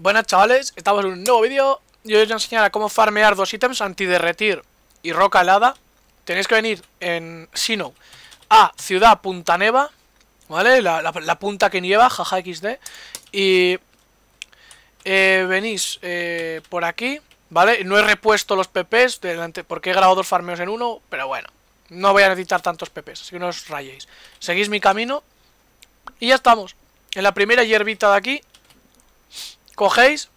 Buenas chavales, estamos en un nuevo vídeo y os voy a enseñar a cómo farmear dos ítems antiderretir y roca helada Tenéis que venir en Sino a Ciudad Punta Neva, ¿vale? La, punta que nieva, jaja XD Y eh, venís eh, por aquí, ¿vale? No he repuesto los PPs delante porque he grabado dos farmeos en uno, pero bueno No voy a necesitar tantos PPs, así que no os rayéis Seguís mi camino y ya estamos En la primera hierbita de aquí Cogéis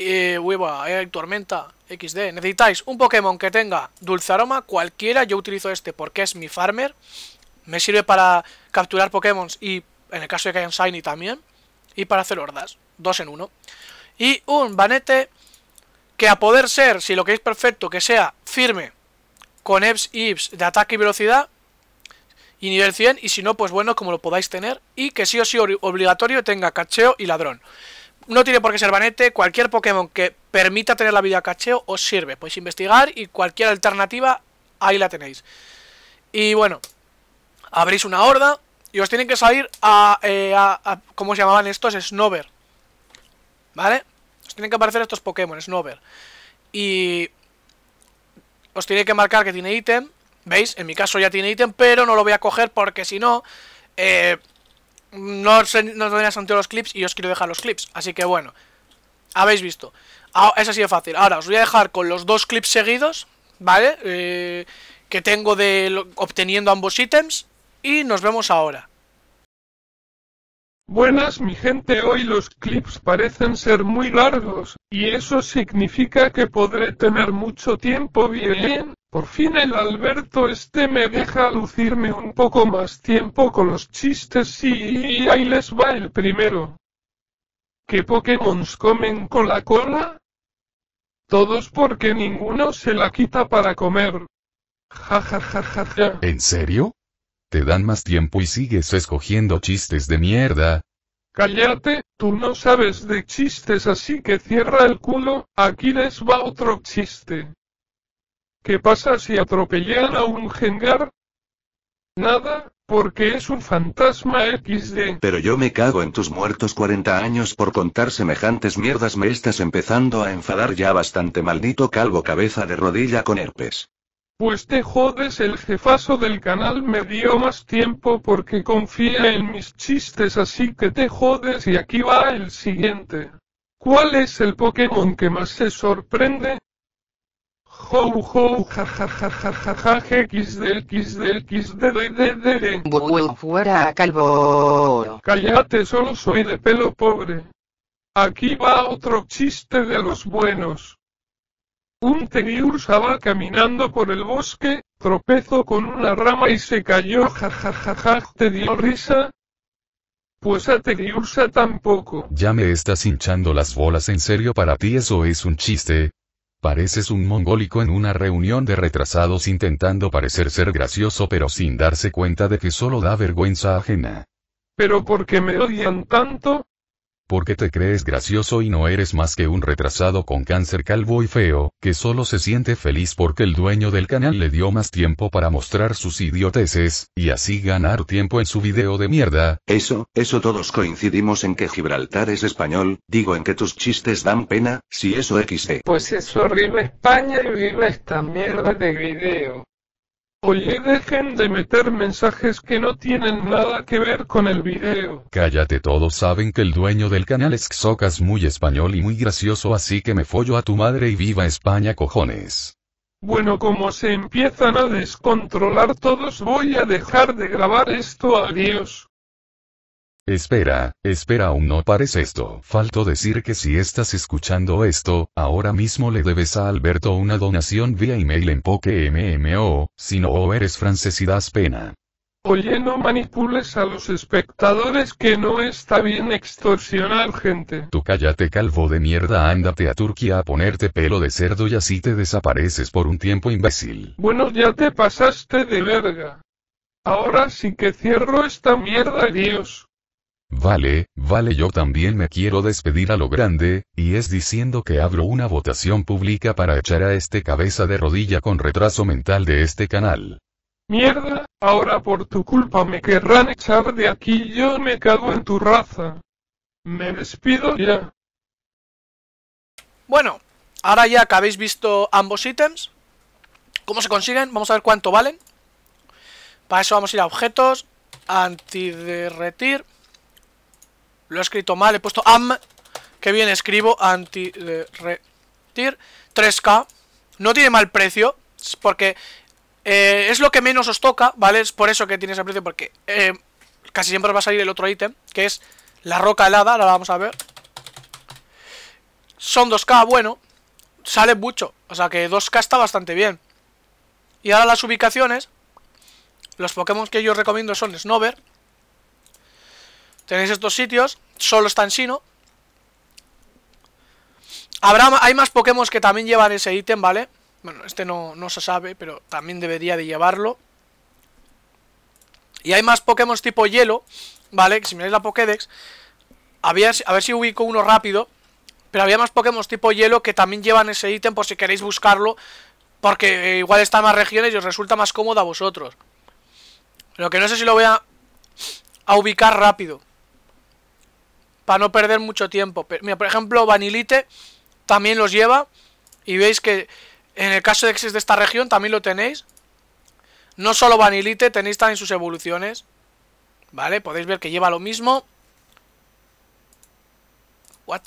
eh, huevo Tormenta, XD. Necesitáis un Pokémon que tenga Dulce Aroma, cualquiera. Yo utilizo este porque es mi farmer. Me sirve para capturar Pokémon y, en el caso de que hayan Shiny también. Y para hacer hordas. Dos en uno. Y un Banete que a poder ser, si lo queréis perfecto, que sea firme con EVs y IPS de ataque y velocidad. Y nivel 100, y si no, pues bueno, como lo podáis tener. Y que sí o sí obligatorio tenga cacheo y ladrón no tiene por qué ser Banete, cualquier Pokémon que permita tener la vida cacheo os sirve. Podéis investigar y cualquier alternativa ahí la tenéis. Y bueno, abrís una horda y os tienen que salir eh, a, a, ¿cómo se llamaban estos? Snover. ¿Vale? Os tienen que aparecer estos Pokémon, Snover. Y os tiene que marcar que tiene ítem. ¿Veis? En mi caso ya tiene ítem, pero no lo voy a coger porque si no... Eh, no, no tenía sentido los clips y os quiero dejar los clips. Así que bueno, habéis visto. Ah, es así fácil. Ahora os voy a dejar con los dos clips seguidos, ¿vale? Eh, que tengo de obteniendo ambos ítems y nos vemos ahora. Buenas mi gente, hoy los clips parecen ser muy largos, y eso significa que podré tener mucho tiempo bien. Por fin el Alberto este me deja lucirme un poco más tiempo con los chistes y, ahí les va el primero. ¿Qué Pokémons comen con la cola? Todos porque ninguno se la quita para comer. Ja ja ja ja ja. ¿En serio? Te dan más tiempo y sigues escogiendo chistes de mierda. Cállate, tú no sabes de chistes así que cierra el culo, aquí les va otro chiste. ¿Qué pasa si atropellan a un Gengar? Nada, porque es un fantasma XD. Pero yo me cago en tus muertos 40 años por contar semejantes mierdas. Me estás empezando a enfadar ya bastante, maldito calvo cabeza de rodilla con herpes. Pues te jodes, el jefazo del canal me dio más tiempo porque confía en mis chistes, así que te jodes y aquí va el siguiente. ¿Cuál es el Pokémon que más se sorprende? Joo joo ja ja ja ja ja fuera calvo. Cállate, solo soy de pelo pobre. Aquí va otro chiste de los buenos. Un va caminando por el bosque, tropezó con una rama y se cayó ja te dio risa. Pues a tampoco. Ya me estás hinchando las bolas en serio para ti eso es un chiste, Pareces un mongólico en una reunión de retrasados intentando parecer ser gracioso pero sin darse cuenta de que solo da vergüenza ajena. ¿Pero por qué me odian tanto? porque te crees gracioso y no eres más que un retrasado con cáncer calvo y feo, que solo se siente feliz porque el dueño del canal le dio más tiempo para mostrar sus idioteces, y así ganar tiempo en su video de mierda. Eso, eso todos coincidimos en que Gibraltar es español, digo en que tus chistes dan pena, si eso xd. Pues eso horrible España y viva esta mierda de video. Oye, dejen de meter mensajes que no tienen nada que ver con el video. Cállate, todos saben que el dueño del canal es Xocas muy español y muy gracioso, así que me follo a tu madre y viva España, cojones. Bueno, como se empiezan a descontrolar todos, voy a dejar de grabar esto, adiós. Espera, espera aún no parece esto. Falto decir que si estás escuchando esto, ahora mismo le debes a Alberto una donación vía email en Poke MMO, si no eres francés das pena. Oye, no manipules a los espectadores que no está bien extorsionar gente. Tú cállate calvo de mierda, ándate a Turquía a ponerte pelo de cerdo y así te desapareces por un tiempo imbécil. Bueno, ya te pasaste de verga. Ahora sí que cierro esta mierda, Dios. Vale, vale, yo también me quiero despedir a lo grande, y es diciendo que abro una votación pública para echar a este cabeza de rodilla con retraso mental de este canal. Mierda, ahora por tu culpa me querrán echar de aquí, yo me cago en tu raza. Me despido ya. Bueno, ahora ya que habéis visto ambos ítems, ¿cómo se consiguen? Vamos a ver cuánto valen. Para eso vamos a ir a objetos, antiderretir lo he escrito mal, he puesto am. Que bien escribo. Anti... re, 3K. No tiene mal precio. Porque eh, es lo que menos os toca, ¿vale? Es por eso que tiene ese precio. Porque eh, casi siempre os va a salir el otro ítem. Que es la roca helada. Ahora la vamos a ver. Son 2K, bueno. Sale mucho. O sea que 2K está bastante bien. Y ahora las ubicaciones. Los Pokémon que yo recomiendo son Snover. Tenéis estos sitios, solo está en Sino. Habrá, hay más Pokémon que también llevan ese ítem, ¿vale? Bueno, este no, no se sabe, pero también debería de llevarlo. Y hay más Pokémon tipo hielo, ¿vale? Si miráis la Pokédex, había, a ver si ubico uno rápido, pero había más Pokémon tipo hielo que también llevan ese ítem por si queréis buscarlo, porque eh, igual están más regiones y os resulta más cómodo a vosotros. Lo que no sé si lo voy a ubicar rápido para no perder mucho tiempo. mira, por ejemplo, Vanilite también los lleva. Y veis que en el caso de que de esta región también lo tenéis. No solo Vanilite, tenéis también sus evoluciones. ¿Vale? Podéis ver que lleva lo mismo. What?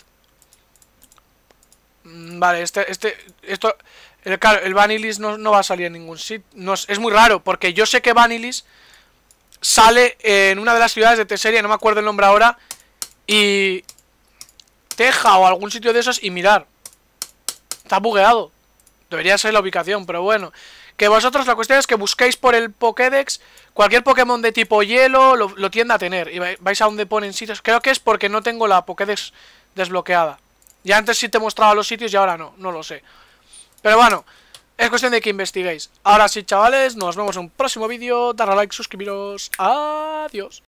Mm, vale, este, este, esto, el, claro, el Vanilis no, va a salir en ningún sitio, no, es muy raro, porque yo sé que Vanilis sale en una de las ciudades de Teseria, no me acuerdo el nombre ahora, y Teja o algún sitio de esos y mirar. Está bugueado. Debería ser la ubicación, pero bueno. Que vosotros la cuestión es que busquéis por el Pokédex. Cualquier Pokémon de tipo hielo lo, tiende a tener. Y vais a donde ponen sitios. Creo que es porque no tengo la Pokédex desbloqueada. Ya antes sí te mostraba los sitios y ahora no. No lo sé. Pero bueno. Es cuestión de que investiguéis. Ahora sí, chavales, nos vemos en un próximo vídeo. Darle a like, suscribiros. Adiós.